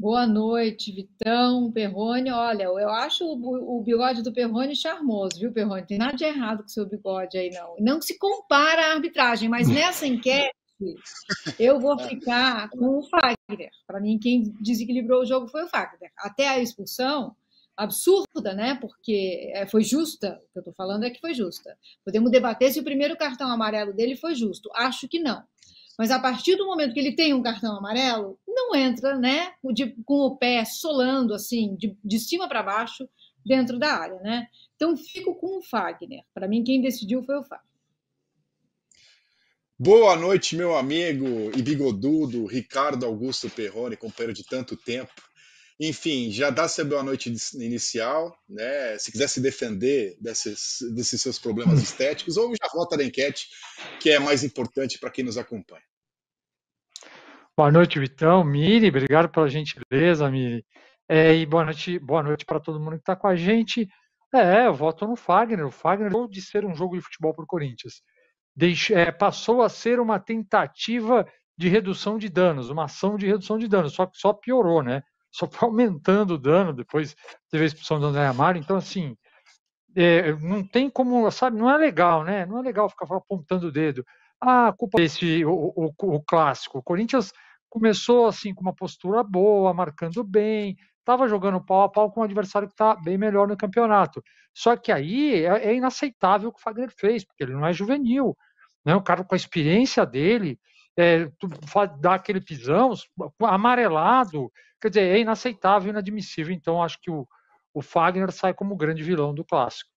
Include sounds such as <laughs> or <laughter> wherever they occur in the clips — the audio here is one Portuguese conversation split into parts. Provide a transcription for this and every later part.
Boa noite, Vitão, Perrone. Olha, eu acho o, bigode do Perrone charmoso, viu, Perrone? Tem nada de errado com o seu bigode aí, não. Não se compara à arbitragem, mas nessa <laughs> enquete eu vou ficar com o Fagner. Para mim, quem desequilibrou o jogo foi o Fagner. Até a expulsão, absurda, né? Porque é, foi justa. O que eu estou falando é que foi justa. Podemos debater se o primeiro cartão amarelo dele foi justo. Acho que não. Mas a partir do momento que ele tem um cartão amarelo, não entra, né, de, com o pé solando assim, de, de cima para baixo, dentro da área, né? Então fico com o Fagner. Para mim, quem decidiu foi o Fagner. Boa noite, meu amigo e bigodudo Ricardo Augusto Perrone, companheiro de tanto tempo. Enfim, já dá a boa noite inicial, né? Se quiser se defender desses, desses seus problemas hum. estéticos, ou já volta na enquete, que é mais importante para quem nos acompanha. Boa noite, Vitão. Miri, obrigado pela gentileza, Miri. É, e boa noite, boa noite para todo mundo que está com a gente. É, eu voto no Fagner. O Fagner deixou de ser um jogo de futebol para o Corinthians. Deixe, é, passou a ser uma tentativa de redução de danos, uma ação de redução de danos, só que só piorou, né? só foi aumentando o dano, depois teve a expulsão do André Amaro, então assim, é, não tem como, sabe, não é legal, né? Não é legal ficar apontando o dedo. Ah, culpa desse, o, o, o clássico. O Corinthians começou assim com uma postura boa, marcando bem, estava jogando pau a pau com um adversário que está bem melhor no campeonato. Só que aí é, é, inaceitável o que o Fagner fez, porque ele não é juvenil. Né? O cara com a experiência dele, é, dá aquele pisão amarelado, Quer dizer, é inaceitável, inadmissível. Então, acho que o, o Fagner sai como grande vilão do clássico.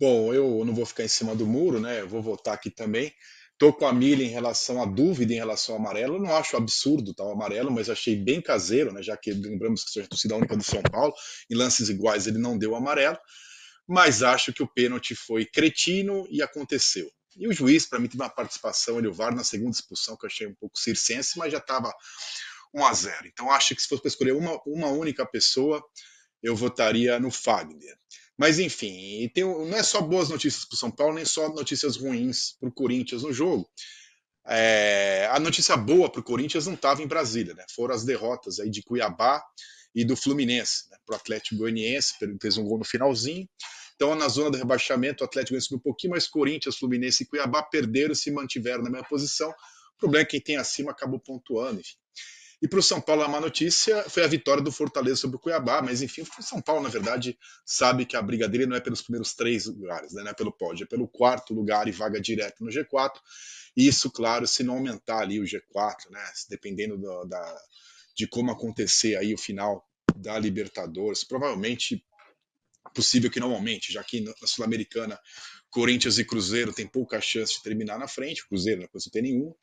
Bom, eu não vou ficar em cima do muro, né? Eu vou votar aqui também. Tô com a milha em relação à dúvida em relação ao amarelo. Eu não acho absurdo tal tá, amarelo, mas achei bem caseiro, né? Já que lembramos que é a torcida única do São Paulo, em lances iguais ele não deu amarelo. Mas acho que o pênalti foi cretino e aconteceu. E o juiz, para mim, teve uma participação, ele o VAR na segunda expulsão, que eu achei um pouco circense, mas já estava 1 a 0 Então, acho que se fosse para escolher uma, uma única pessoa, eu votaria no Fagner. Mas enfim, tem, não é só boas notícias para o São Paulo, nem só notícias ruins para o Corinthians no jogo. É, a notícia boa para o Corinthians não estava em Brasília, né? Foram as derrotas aí de Cuiabá e do Fluminense, né? Para o Atlético Goianiense, fez um gol no finalzinho. Então, na zona do rebaixamento, o Atlético ganhou subiu um pouquinho, mas Corinthians, Fluminense e Cuiabá perderam e se mantiveram na mesma posição. O problema é que quem tem acima acabou pontuando, enfim. E para o São Paulo, a má notícia foi a vitória do Fortaleza sobre o Cuiabá, mas enfim, o São Paulo, na verdade, sabe que a briga dele não é pelos primeiros três lugares, né? não é pelo pódio, é pelo quarto lugar e vaga direta no G4. E isso, claro, se não aumentar ali o G4, né? dependendo do, da, de como acontecer aí o final da Libertadores, provavelmente possível que normalmente já que na Sul-Americana, Corinthians e Cruzeiro tem pouca chance de terminar na frente, o Cruzeiro não conseguiu ter nenhuma,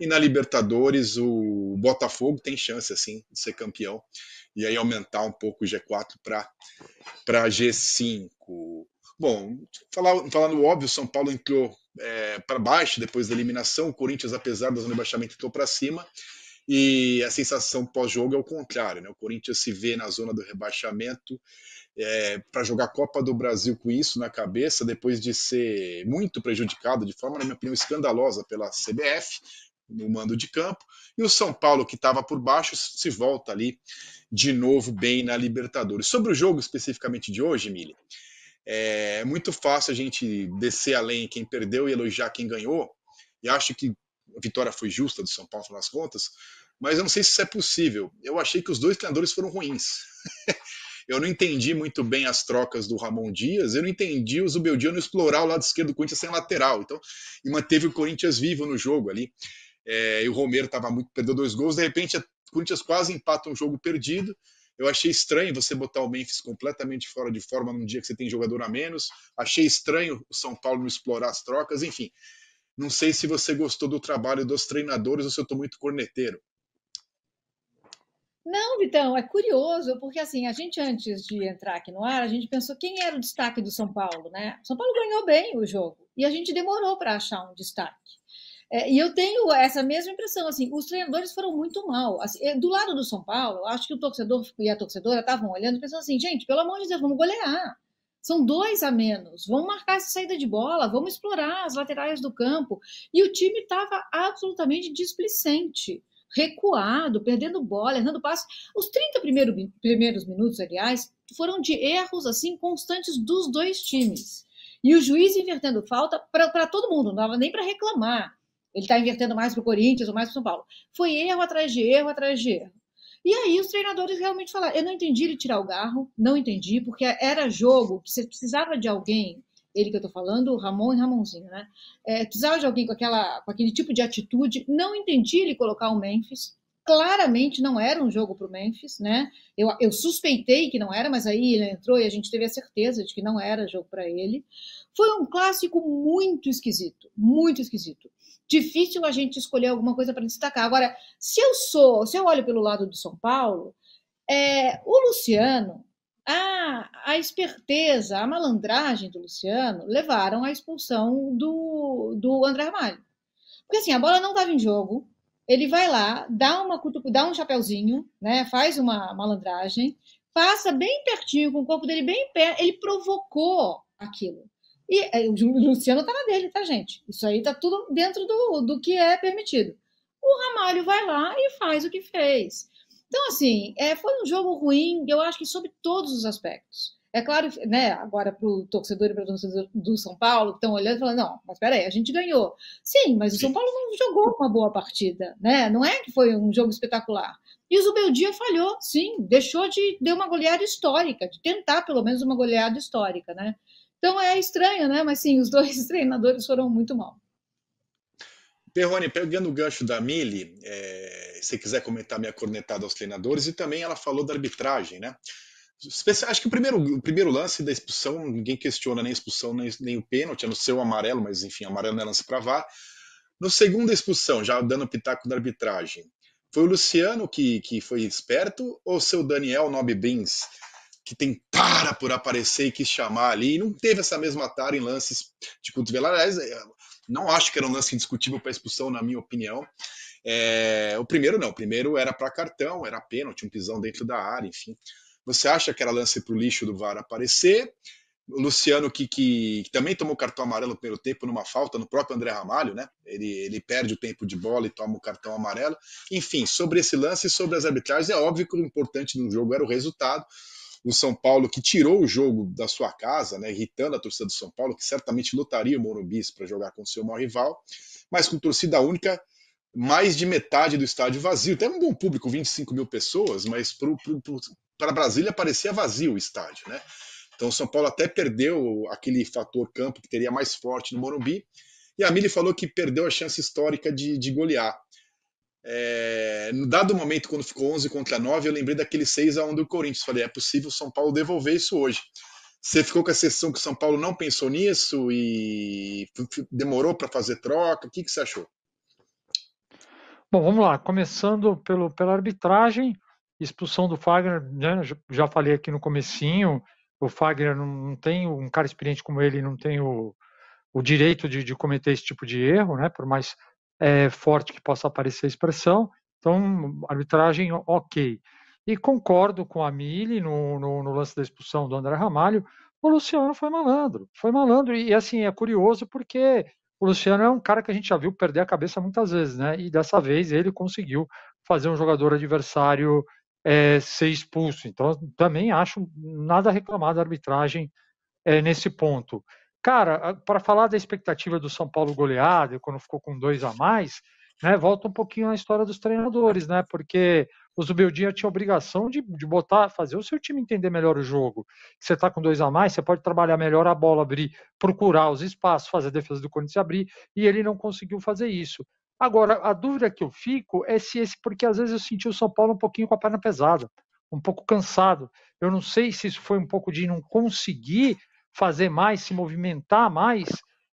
e na Libertadores o Botafogo tem chance, assim, de ser campeão, e aí aumentar um pouco o G4 para G5. Bom, falando falando óbvio, São Paulo entrou é, para baixo depois da eliminação, o Corinthians, apesar do rebaixamento, entrou para cima, e a sensação pós-jogo é o contrário, né? O Corinthians se vê na zona do rebaixamento é, para jogar Copa do Brasil com isso na cabeça, depois de ser muito prejudicado de forma, na minha opinião, escandalosa pela CBF, no mando de campo, e o São Paulo, que estava por baixo, se volta ali de novo bem na Libertadores. Sobre o jogo especificamente de hoje, Mili, é muito fácil a gente descer além quem perdeu e elogiar quem ganhou, e acho que a vitória foi justa do São Paulo, nas contas, mas eu não sei se isso é possível. Eu achei que os dois treinadores foram ruins. <laughs> Eu não entendi muito bem as trocas do Ramon Dias, eu não entendi o Zubeldia não explorar o lado esquerdo do Corinthians sem lateral. Então, e manteve o Corinthians vivo no jogo ali. É, e o Romero estava muito, perdeu dois gols, de repente o Corinthians quase empata um jogo perdido. Eu achei estranho você botar o Memphis completamente fora de forma num dia que você tem jogador a menos. Achei estranho o São Paulo não explorar as trocas, enfim. Não sei se você gostou do trabalho dos treinadores ou se eu estou muito corneteiro. Não, Vitão, é curioso, porque assim, a gente antes de entrar aqui no ar, a gente pensou quem era o destaque do São Paulo, né? São Paulo ganhou bem o jogo e a gente demorou para achar um destaque. É, e eu tenho essa mesma impressão, assim, os treinadores foram muito mal. Assim, é, do lado do São Paulo, eu acho que o torcedor e a torcedora estavam olhando e pensando assim, gente, pelo amor de Deus, vamos golear. São dois a menos. Vamos marcar essa saída de bola, vamos explorar as laterais do campo. E o time estava absolutamente displicente recuado, perdendo bola, errando passe. Os 30 primeiros primeiros minutos, aliás, foram de erros assim constantes dos dois times. E o juiz invertendo falta para todo mundo, não dava nem para reclamar. Ele está invertendo mais para o Corinthians ou mais para São Paulo. Foi erro atrás de erro atrás de erro. E aí os treinadores realmente falaram: eu não entendi ele tirar o garro, não entendi, porque era jogo, você precisava de alguém ele que eu estou falando, Ramon e Ramonzinho, né? É, precisava de alguém com, aquela, com aquele tipo de atitude, não entendi ele colocar o Memphis, claramente não era um jogo para o Memphis, né? Eu, eu, suspeitei que não era, mas aí ele entrou e a gente teve a certeza de que não era jogo para ele. Foi um clássico muito esquisito, muito esquisito. Difícil a gente escolher alguma coisa para destacar. Agora, se eu sou, se eu olho pelo lado do São Paulo, é, o Luciano a, a esperteza, a malandragem do Luciano levaram à expulsão do, do André Ramalho. Porque assim, a bola não estava em jogo, ele vai lá, dá, uma, dá um chapéuzinho, né, faz uma malandragem, passa bem pertinho, com o corpo dele bem perto, ele provocou aquilo. E é, o Luciano tá na dele, tá, gente? Isso aí tá tudo dentro do, do que é permitido. O Ramalho vai lá e faz o que fez. Então, assim, é, foi um jogo ruim, eu acho que sobre todos os aspectos. É claro, né, agora para o torcedor e para o torcedor do São Paulo, que estão olhando e falando, não, mas peraí, a gente ganhou. Sim, mas o São Paulo não jogou uma boa partida, né? Não é que foi um jogo espetacular. E o Zubeldia falhou, sim, deixou de ter uma goleada histórica, de tentar pelo menos uma goleada histórica, né? Então é estranho, né? Mas sim, os <laughs> dois treinadores foram muito mal. Perrone, pegando o gancho da Mili, é se quiser comentar minha cornetada aos treinadores, e também ela falou da arbitragem, né? Acho que o primeiro, o primeiro lance da expulsão, ninguém questiona nem a expulsão nem, nem o pênalti, a não ser o amarelo, mas enfim, amarelo não é lance para vá. No segundo expulsão, já dando pitaco da arbitragem, foi o Luciano que, que foi esperto ou seu Daniel Nob Bins, que tem para por aparecer e quis chamar ali, e não teve essa mesma tara em lances de cotovelada? Aliás, eh, não acho que era um lance indiscutível para expulsão, na minha opinião. É, o primeiro não, o primeiro era para cartão, era pênalti, um pisão dentro da área, enfim. Você acha que era lance para o lixo do VAR aparecer? O Luciano, que, que, que, também tomou cartão amarelo pelo tempo numa falta, no próprio André Ramalho, né? Ele, ele perde o tempo de bola e toma o cartão amarelo. Enfim, sobre esse lance e sobre as arbitragens, é óbvio que o importante no jogo era o resultado. O São Paulo, que tirou o jogo da sua casa, né? Irritando a torcida do São Paulo, que certamente lutaria o Morumbi para jogar com o seu maior rival, mas com torcida única, mais de metade do estádio vazio. Tem um bom público, 25 mil pessoas, mas para Brasília parecia vazio o estádio, né? Então o São Paulo até perdeu aquele fator campo que teria mais forte no Morumbi. E a Mili falou que perdeu a chance histórica de, de golear. É, no dado momento, quando ficou 11 contra 9, eu lembrei daquele 6 a 1 do Corinthians. Falei, é possível o São Paulo devolver isso hoje. Você ficou com a sensação que o São Paulo não pensou nisso e demorou para fazer troca? O que, que você achou? Bom, vamos lá. Começando pelo, pela arbitragem, expulsão do Fagner, né, já falei aqui no comecinho, o Fagner não, não tem, um cara experiente como ele não tem o, o direito de, de, cometer esse tipo de erro, né, por mais é, forte que possa aparecer a expressão. Então, arbitragem ok. E concordo com a Mili no, no, no lance da expulsão do André Ramalho, o Luciano foi malandro, foi malandro. E assim, é curioso porque o Luciano é um cara que a gente já viu perder a cabeça muitas vezes, né? E dessa vez ele conseguiu fazer um jogador adversário é, ser expulso. Então, também acho nada reclamado da arbitragem é, nesse ponto. Cara, para falar da expectativa do São Paulo goleado, quando ficou com dois a mais, né, volta um pouquinho à história dos treinadores, né? Porque o Zubeldia tinha a obrigação de, de botar, fazer o seu time entender melhor o jogo. Você está com dois a mais, você pode trabalhar melhor a bola, abrir, procurar os espaços, fazer a defesa do Corinthians abrir, e ele não conseguiu fazer isso. Agora, a dúvida que eu fico é se esse, porque às vezes eu senti o São Paulo um pouquinho com a perna pesada, um pouco cansado. Eu não sei se isso foi um pouco de não conseguir fazer mais, se movimentar mais,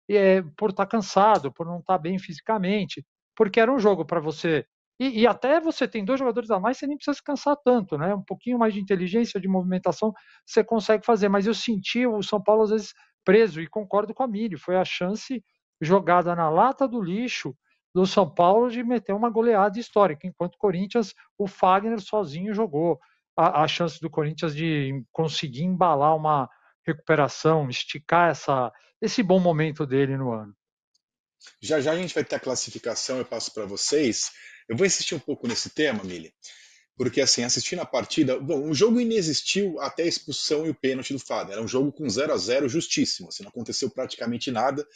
é, por estar tá cansado, por não estar tá bem fisicamente, porque era um jogo para você e, e, até você tem dois jogadores a mais, você nem precisa se cansar tanto, né? Um pouquinho mais de inteligência, de movimentação, você consegue fazer. Mas eu senti o São Paulo, às vezes, preso, e concordo com a Miri, foi a chance jogada na lata do lixo do São Paulo de meter uma goleada histórica, enquanto o Corinthians, o Fagner sozinho jogou. A, a chance do Corinthians de conseguir embalar uma recuperação, esticar essa, esse bom momento dele no ano. Já já a gente vai ter a classificação, eu passo para vocês. Eu vou insistir um pouco nesse tema, Mili, porque assim, assistindo a partida, bom, o jogo inexistiu até a expulsão e o pênalti do Fábio. Era um jogo com 0 a 0 justíssimo, assim, não aconteceu praticamente nada.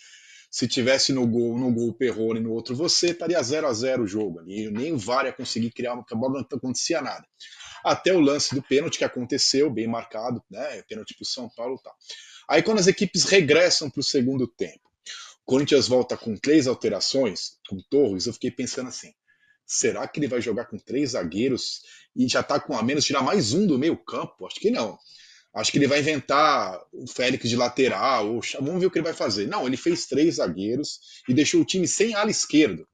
Se tivesse no gol, no gol o Perrone, no outro você, estaria 0 a 0 o jogo ali. Nem o VAR ia conseguir criar uma, bola não acontecia nada. Até o lance do pênalti que aconteceu, bem marcado, né? Pênalti pro São Paulo e tal. Aí quando as equipes regressam para o segundo tempo, o Corinthians volta com três alterações, com Torres, eu fiquei pensando assim: Será que ele vai jogar com três zagueiros e já tá com a menos, tirar mais um do meio campo? Acho que não. Acho que ele vai inventar o Félix de lateral, ou... vamos ver o que ele vai fazer. Não, ele fez três zagueiros e deixou o time sem ala esquerdo.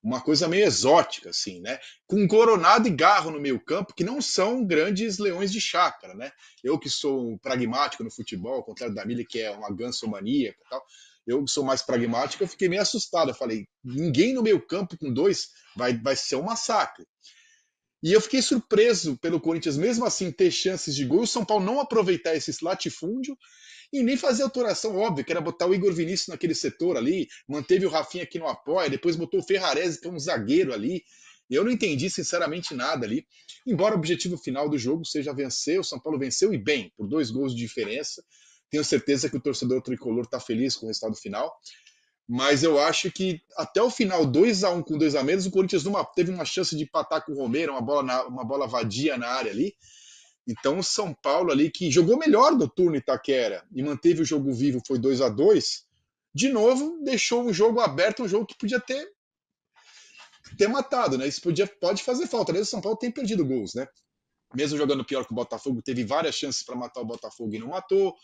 Uma coisa meio exótica, assim, né? Com Coronado e Garro no meio campo, que não são grandes leões de chácara, né? Eu que sou pragmático no futebol, ao contrário da Milha, que é uma gansomaníaca e tal, eu sou mais pragmático, eu fiquei meio assustado. Eu falei, ninguém no meio campo com dois vai, vai ser um massacre. E eu fiquei surpreso pelo Corinthians, mesmo assim, ter chances de gol. O São Paulo não aproveitar esse latifúndio e nem fazer alteração, óbvio, que era botar o Igor Vinícius naquele setor ali, manteve o Rafinha aqui no apoia, depois botou o Ferrarese, que é um zagueiro ali. Eu não entendi, sinceramente, nada ali. Embora o objetivo final do jogo seja vencer, o São Paulo venceu e bem, por dois gols de diferença. Tenho certeza que o torcedor tricolor está feliz com o resultado final. Mas eu acho que até o final, 2 a 1 um, com 2 a menos, o Corinthians numa, teve uma chance de empatar com o Romero, uma bola, na, uma bola vadia na área ali. Então o São Paulo ali, que jogou melhor no turno Itaquera e manteve o jogo vivo, foi 2 a 2 de novo deixou um jogo aberto, um jogo que podia ter ter matado, né? Isso podia, pode fazer falta. Aliás, né? o São Paulo tem perdido gols, né? Mesmo jogando pior que o Botafogo, teve várias chances para matar o Botafogo e não matou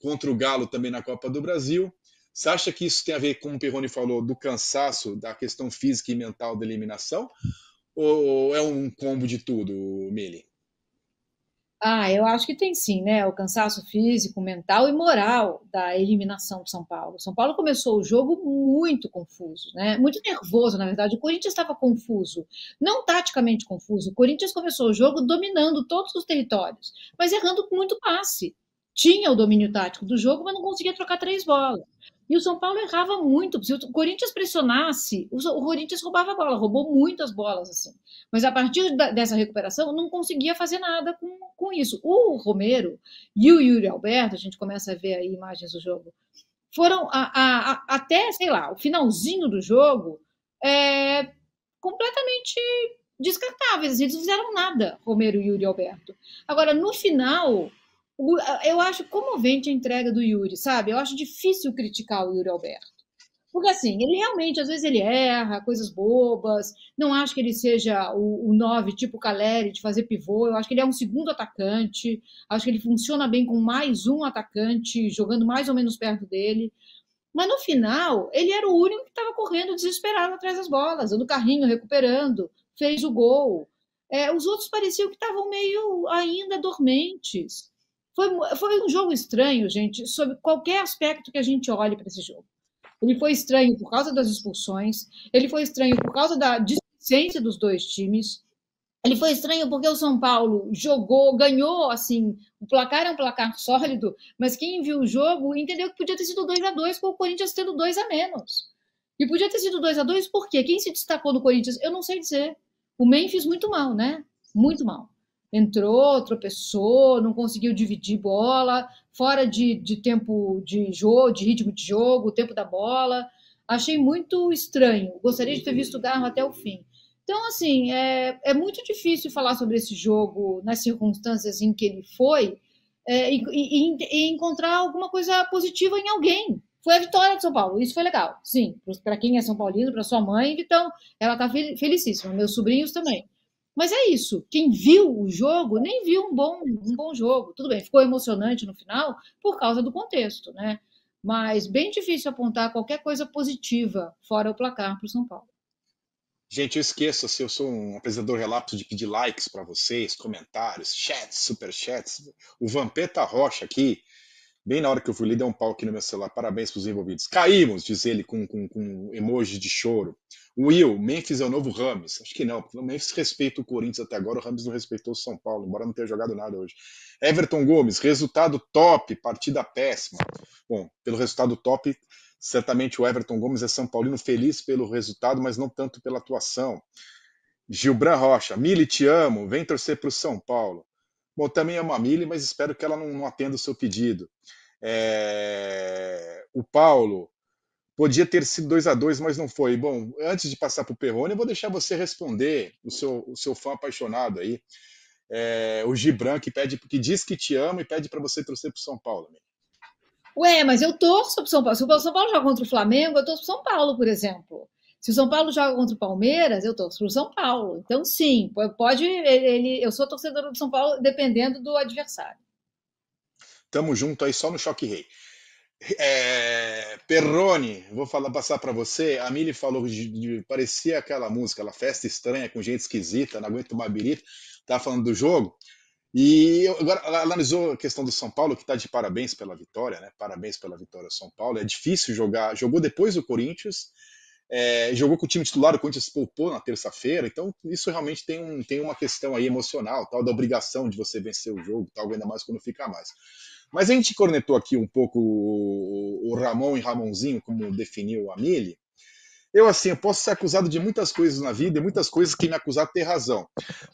contra o Galo também na Copa do Brasil. Você acha que isso tem a ver, como o Perrone falou, do cansaço, da questão física e mental da eliminação? Ou é um combo de tudo, Mili? Ah, eu acho que tem sim, né? O cansaço físico, mental e moral da eliminação do São Paulo. São Paulo começou o jogo muito confuso, né? Muito nervoso, na verdade. O Corinthians estava confuso, não taticamente confuso. O Corinthians começou o jogo dominando todos os territórios, mas errando muito passe tinha o domínio tático do jogo, mas não conseguia trocar três bolas. E o São Paulo errava muito. Se o Corinthians pressionasse, o Corinthians roubava a bola, roubou muitas bolas, assim. Mas a partir da, dessa recuperação, não conseguia fazer nada com, com isso. O Romero e o Yuri Alberto, a gente começa a ver aí imagens do jogo, foram a, a, a, até, sei lá, o finalzinho do jogo, é, completamente descartáveis. Eles não fizeram nada, Romero e Yuri Alberto. Agora, no final, eu acho comovente a entrega do Yuri, sabe? Eu acho difícil criticar o Yuri Alberto. Porque, assim, ele realmente, às vezes, ele erra, coisas bobas. Não acho que ele seja o, o nove tipo Caleri, de fazer pivô. Eu acho que ele é um segundo atacante. Acho que ele funciona bem com mais um atacante, jogando mais ou menos perto dele. Mas, no final, ele era o único que estava correndo desesperado atrás das bolas, dando carrinho recuperando, fez o gol. É, os outros pareciam que estavam meio ainda dormentes. Foi, foi um jogo estranho, gente, sobre qualquer aspecto que a gente olhe para esse jogo. Ele foi estranho por causa das expulsões, ele foi estranho por causa da displicência dos dois times, ele foi estranho porque o São Paulo jogou, ganhou, assim, o placar é um placar sólido, mas quem viu o jogo entendeu que podia ter sido 2 a 2 com o Corinthians tendo 2 a menos. E podia ter sido 2 a 2 por quê? Quem se destacou do Corinthians? Eu não sei dizer. O Memphis muito mal, né? Muito mal entrou, tropeçou, não conseguiu dividir bola, fora de, de tempo de jogo, de ritmo de jogo, o tempo da bola. Achei muito estranho. Gostaria de ter visto o Garro até o fim. Então, assim, é, é muito difícil falar sobre esse jogo nas circunstâncias em que ele foi é, e, e, e encontrar alguma coisa positiva em alguém. Foi a vitória de São Paulo, isso foi legal. Sim, para quem é São Paulino, para sua mãe, então, ela está felicíssima, meus sobrinhos também. Mas é isso. Quem viu o jogo nem viu um bom, um bom jogo. Tudo bem, ficou emocionante no final por causa do contexto, né? Mas bem difícil apontar qualquer coisa positiva fora o placar para o São Paulo. Gente, eu esqueço, assim. eu sou um apresentador relapso de pedir likes para vocês, comentários, chats, superchats. O Vampeta Rocha aqui Bem na hora que eu fui lhe dei um pau aqui no meu celular. Parabéns para os envolvidos. Caímos, diz ele com, com, com emoji de choro. Will, Memphis é o novo Rames. Acho que não, porque o Memphis respeita o Corinthians até agora, o Rames não respeitou o São Paulo, embora não tenha jogado nada hoje. Everton Gomes, resultado top, partida péssima. Bom, pelo resultado top, certamente o Everton Gomes é São Paulino feliz pelo resultado, mas não tanto pela atuação. Gilbran Rocha, Mili, te amo, vem torcer para o São Paulo. Bom, também amo a Mili, mas espero que ela não, não atenda o seu pedido. É... O Paulo podia ter sido 2 a 2 mas não foi. Bom, antes de passar para o Perrone, eu vou deixar você responder, o seu, o seu fã apaixonado aí, é... o Gibran, que, pede, que diz que te ama e pede para você torcer para o São Paulo. Mili. Ué, mas eu torço para o São Paulo. Se o São Paulo joga contra o Flamengo, eu torço para o São Paulo, por exemplo. Se o São Paulo joga contra o Palmeiras, eu torço pro São Paulo. Então, sim, pode. Ele, eu sou torcedor do São Paulo, dependendo do adversário. Tamo junto aí só no Choque Rei. É, Perrone, vou falar, passar para você. A Mili falou de, de, parecia aquela música, aquela festa estranha com gente esquisita, não aguento tomar birita. Tá falando do jogo. E agora ela analisou a questão do São Paulo, que está de parabéns pela vitória, né? Parabéns pela vitória São Paulo. É difícil jogar, jogou depois do Corinthians é, jogou com o time titular, o Corinthians poupou na terça-feira, então isso realmente tem, um, tem uma questão aí emocional, tal, da obrigação de você vencer o jogo, tal, ainda mais quando fica mais. Mas a gente cornetou aqui um pouco o, o Ramon e Ramonzinho, como definiu a Mili. Eu, assim, eu posso ser acusado de muitas coisas na vida e muitas coisas que me acusar tem ter razão.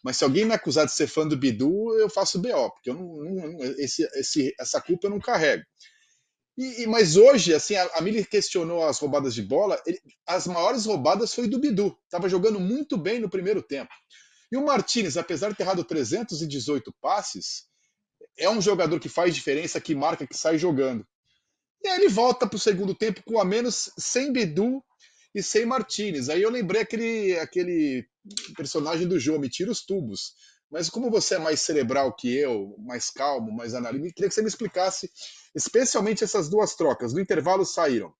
Mas se alguém me acusar de ser fã do Bidu, eu faço BO, porque eu não, não esse, esse, essa culpa eu não carrego. E, e, mas hoje, assim, a, a Miller questionou as roubadas de bola. Ele, as maiores roubadas foi do Bidu. Estava jogando muito bem no primeiro tempo. E o Martinez, apesar de ter errado 318 passes, é um jogador que faz diferença, que marca, que sai jogando. E aí ele volta para o segundo tempo com a menos sem Bidu e sem Martinez. Aí eu lembrei aquele, aquele personagem do jogo, Me Tira os Tubos mas como você é mais cerebral que eu, mais calmo, mais analítico, queria que você me explicasse especialmente essas duas trocas. No intervalo saíram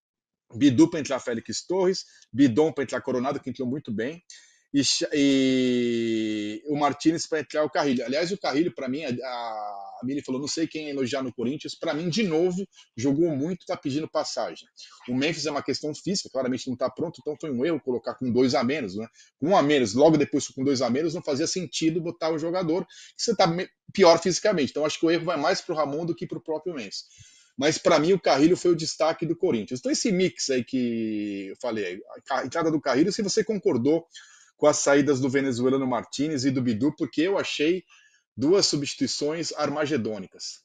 Bidu para entrar Félix Torres, Bidon para entrar Coronado, que entrou muito bem, e, e o Martinez para entrar é o Carrilho. Aliás, o Carrilho, para mim, a, a Mili falou, não sei quem elogiar no Corinthians, para mim, de novo, jogou muito, está pedindo passagem. O Memphis é uma questão física, claramente não está pronto, então foi um erro colocar com dois a menos, né? Com um a menos, logo depois com dois a menos, não fazia sentido botar o jogador, que você está pior fisicamente. Então acho que o erro vai mais para o Ramon do que para o próprio Memphis. Mas para mim o Carrilho foi o destaque do Corinthians. Então esse mix aí que eu falei, a entrada do Carrilho, se você concordou com as saídas do venezuelano Martinez e do Bidu, porque eu achei duas substituições armagedônicas.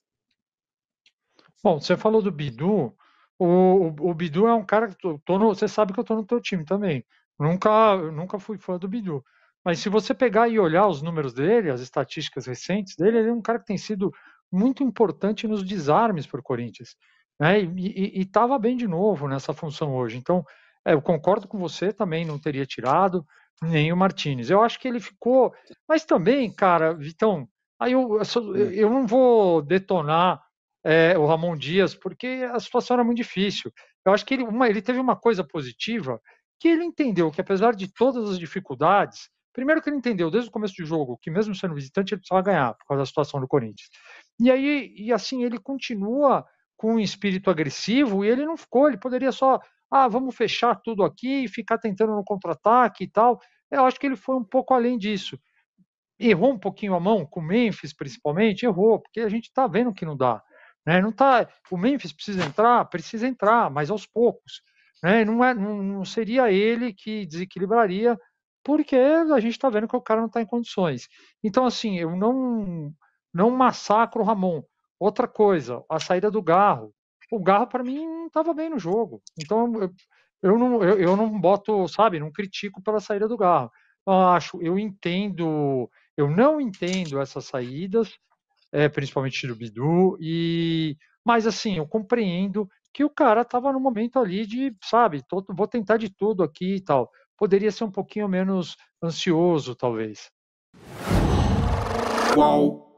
Bom, você falou do Bidu. O, o, o Bidu é um cara que tô, tô no, você sabe que eu estou no teu time também. Nunca, nunca fui fã do Bidu. Mas se você pegar e olhar os números dele, as estatísticas recentes dele, ele é um cara que tem sido muito importante nos desarmes para o Corinthians. Né? E estava bem de novo nessa função hoje. Então, é, eu concordo com você, também não teria tirado nem o Martinez. Eu acho que ele ficou. Mas também, cara, Vitão, aí eu, eu hum. não vou detonar é, o Ramon Dias, porque a situação era muito difícil. Eu acho que ele, uma, ele teve uma coisa positiva, que ele entendeu que apesar de todas as dificuldades, primeiro que ele entendeu desde o começo do jogo que mesmo sendo visitante ele precisava ganhar por causa da situação do Corinthians. E aí, e assim, ele continua com um espírito agressivo e ele não ficou, ele poderia só ah, vamos fechar tudo aqui e ficar tentando no contra-ataque e tal. Eu acho que ele foi um pouco além disso. Errou um pouquinho a mão, com o Memphis principalmente, errou, porque a gente está vendo que não dá. Né? Não tá, o Memphis precisa entrar, precisa entrar, mas aos poucos. Né? Não, é, não, não seria ele que desequilibraria, porque a gente está vendo que o cara não está em condições. Então, assim, eu não, não massacro o Ramon. Outra coisa, a saída do Garro o Garra para mim não estava bem no jogo. Então eu, eu não eu, eu, não boto, sabe, não critico pela saída do Garra. Eu acho, eu entendo, eu não entendo essas saídas, é, principalmente do Bidu e mas assim, eu compreendo que o cara estava no momento ali de, sabe, tô, vou tentar de tudo aqui e tal. Poderia ser um pouquinho menos ansioso, talvez. Uau.